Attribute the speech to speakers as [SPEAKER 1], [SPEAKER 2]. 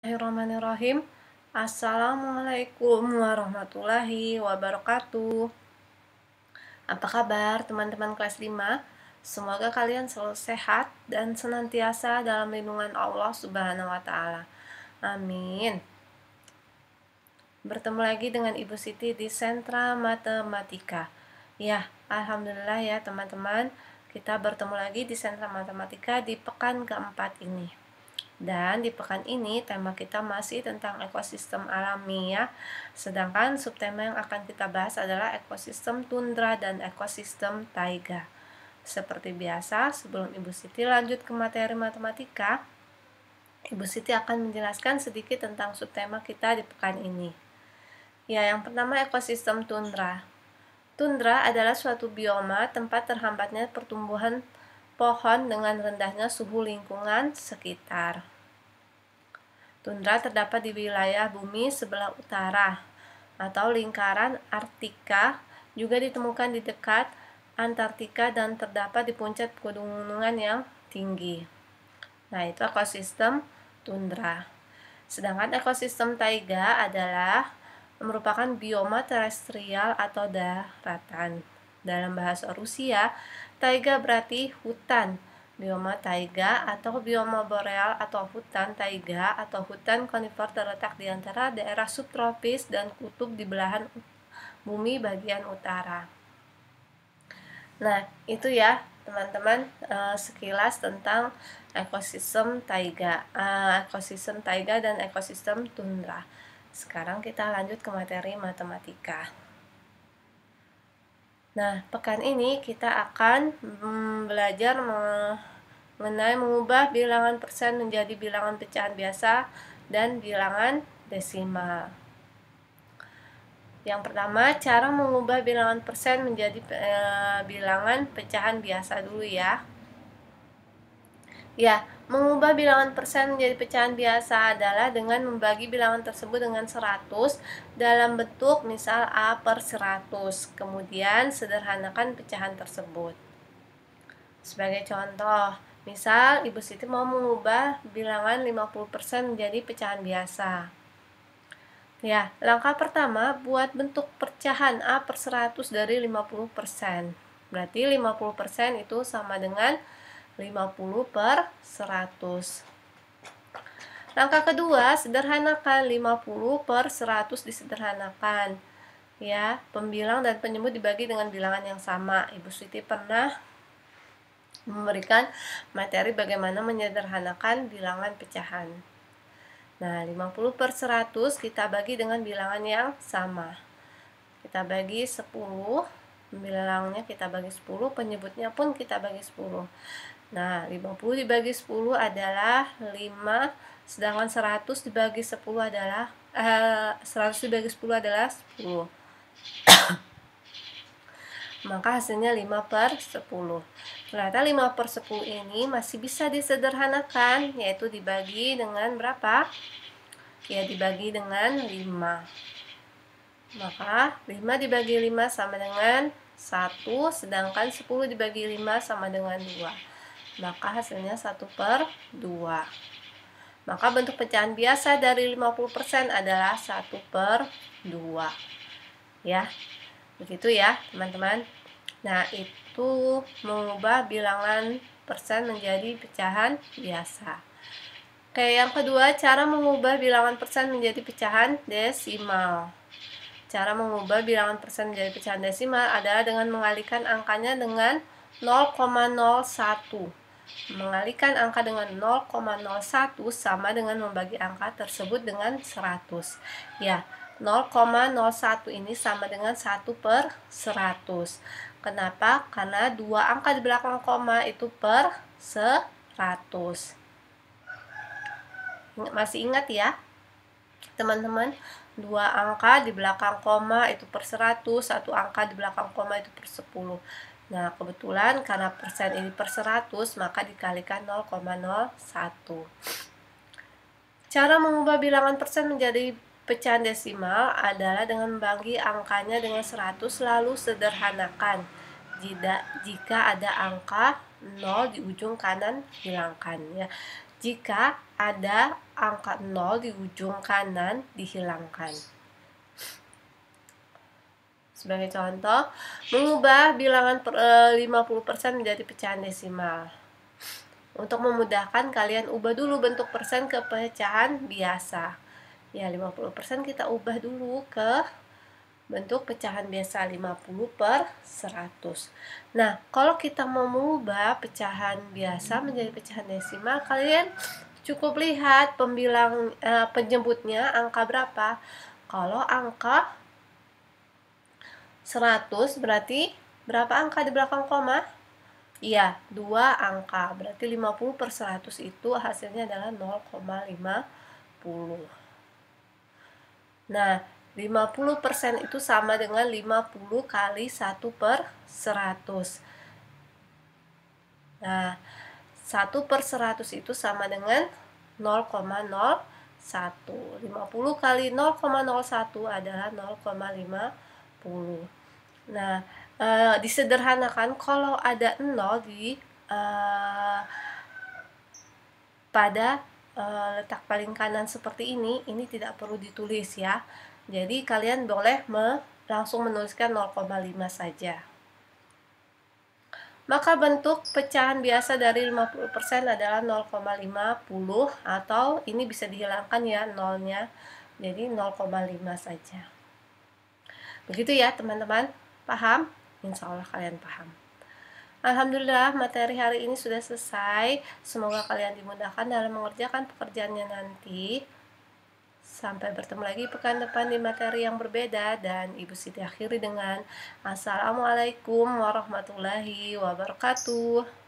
[SPEAKER 1] Bismillahirrahmanirrahim. Assalamualaikum warahmatullahi wabarakatuh. Apa kabar teman-teman kelas 5? Semoga kalian selalu sehat dan senantiasa dalam lindungan Allah Subhanahu wa taala. Amin. Bertemu lagi dengan Ibu Siti di Sentra Matematika. Ya, alhamdulillah ya teman-teman, kita bertemu lagi di Sentra Matematika di pekan keempat ini. Dan di pekan ini tema kita masih tentang ekosistem alami ya. Sedangkan subtema yang akan kita bahas adalah ekosistem tundra dan ekosistem taiga. Seperti biasa, sebelum Ibu Siti lanjut ke materi matematika, Ibu Siti akan menjelaskan sedikit tentang subtema kita di pekan ini. Ya, yang pertama ekosistem tundra. Tundra adalah suatu bioma tempat terhambatnya pertumbuhan pohon dengan rendahnya suhu lingkungan sekitar. Tundra terdapat di wilayah bumi sebelah utara atau lingkaran Artika juga ditemukan di dekat Antartika dan terdapat di puncak pegunungan yang tinggi. Nah, itu ekosistem tundra. Sedangkan ekosistem taiga adalah merupakan bioma terestrial atau daratan. Dalam bahasa Rusia, taiga berarti hutan. Bioma taiga atau bioma boreal atau hutan taiga atau hutan konifer terletak di antara daerah subtropis dan kutub di belahan bumi bagian utara. Nah, itu ya teman-teman eh, sekilas tentang ekosistem taiga, eh, ekosistem taiga dan ekosistem tundra. Sekarang kita lanjut ke materi matematika. Nah, pekan ini kita akan mm, belajar mengenai mengubah bilangan persen menjadi bilangan pecahan biasa dan bilangan desimal. Yang pertama, cara mengubah bilangan persen menjadi e, bilangan pecahan biasa dulu ya. Ya, mengubah bilangan persen menjadi pecahan biasa adalah dengan membagi bilangan tersebut dengan 100 dalam bentuk misal A per 100. Kemudian sederhanakan pecahan tersebut. Sebagai contoh, misal Ibu Siti mau mengubah bilangan 50% menjadi pecahan biasa. Ya, langkah pertama buat bentuk pecahan A per 100 dari 50%. Berarti 50% itu sama dengan 50 per 100. Langkah kedua, sederhanakan 50 per 100 disederhanakan. Ya, pembilang dan penyebut dibagi dengan bilangan yang sama. Ibu Siti pernah memberikan materi bagaimana menyederhanakan bilangan pecahan. Nah, 50 per 100 kita bagi dengan bilangan yang sama. Kita bagi 10, bilangnya kita bagi 10, penyebutnya pun kita bagi 10. Nah, 50 dibagi 10 adalah 5, sedangkan 100 dibagi 10 adalah eh, 100 dibagi 10 adalah 10. Maka hasilnya 5 per 10. Ternyata 5 per 10 ini masih bisa disederhanakan, yaitu dibagi dengan berapa? Ya, dibagi dengan 5. Maka 5 dibagi 5 sama dengan 1, sedangkan 10 dibagi 5 sama dengan 2 maka hasilnya 1 per 2 maka bentuk pecahan biasa dari 50% adalah 1 per 2 ya begitu ya teman-teman nah itu mengubah bilangan persen menjadi pecahan biasa oke yang kedua cara mengubah bilangan persen menjadi pecahan desimal cara mengubah bilangan persen menjadi pecahan desimal adalah dengan mengalihkan angkanya dengan 0,01 Mengalikan angka dengan 0,01 sama dengan membagi angka tersebut dengan 100. Ya, 0,01 ini sama dengan 1 per 100. Kenapa? Karena dua angka di belakang koma itu per 100. Masih ingat ya, teman-teman? Dua angka di belakang koma itu per 100, satu angka di belakang koma itu per 10. Nah, kebetulan karena persen ini per 100, maka dikalikan 0,01. Cara mengubah bilangan persen menjadi pecahan desimal adalah dengan membagi angkanya dengan 100 lalu sederhanakan. Jika ada angka 0 di ujung kanan, hilangkan ya. Jika ada angka 0 di ujung kanan, dihilangkan. Sebagai contoh, mengubah bilangan per, 50% eh, menjadi pecahan desimal. Untuk memudahkan, kalian ubah dulu bentuk persen ke pecahan biasa. Ya, 50% kita ubah dulu ke bentuk pecahan biasa 50 per 100. Nah, kalau kita mau mengubah pecahan biasa menjadi pecahan desimal, kalian cukup lihat pembilang e, eh, penyebutnya angka berapa. Kalau angka 100 berarti berapa angka di belakang koma? Iya, 2 angka. Berarti 50 per 100 itu hasilnya adalah 0,50. Nah, 50% itu sama dengan 50 kali 1 per 100. Nah, 1 per 100 itu sama dengan 0,01. 50 kali 0,01 adalah 0,50. Nah, uh, eh, disederhanakan kalau ada nol di uh, pada uh, letak paling kanan seperti ini, ini tidak perlu ditulis ya. Jadi kalian boleh me langsung menuliskan 0,5 saja. Maka bentuk pecahan biasa dari 50% adalah 0,50 atau ini bisa dihilangkan ya nolnya. Jadi 0,5 saja. Begitu ya teman-teman. Paham? Insya Allah kalian paham. Alhamdulillah materi hari ini sudah selesai. Semoga kalian dimudahkan dalam mengerjakan pekerjaannya nanti. Sampai bertemu lagi pekan depan di materi yang berbeda dan Ibu Siti akhiri dengan Assalamualaikum warahmatullahi wabarakatuh.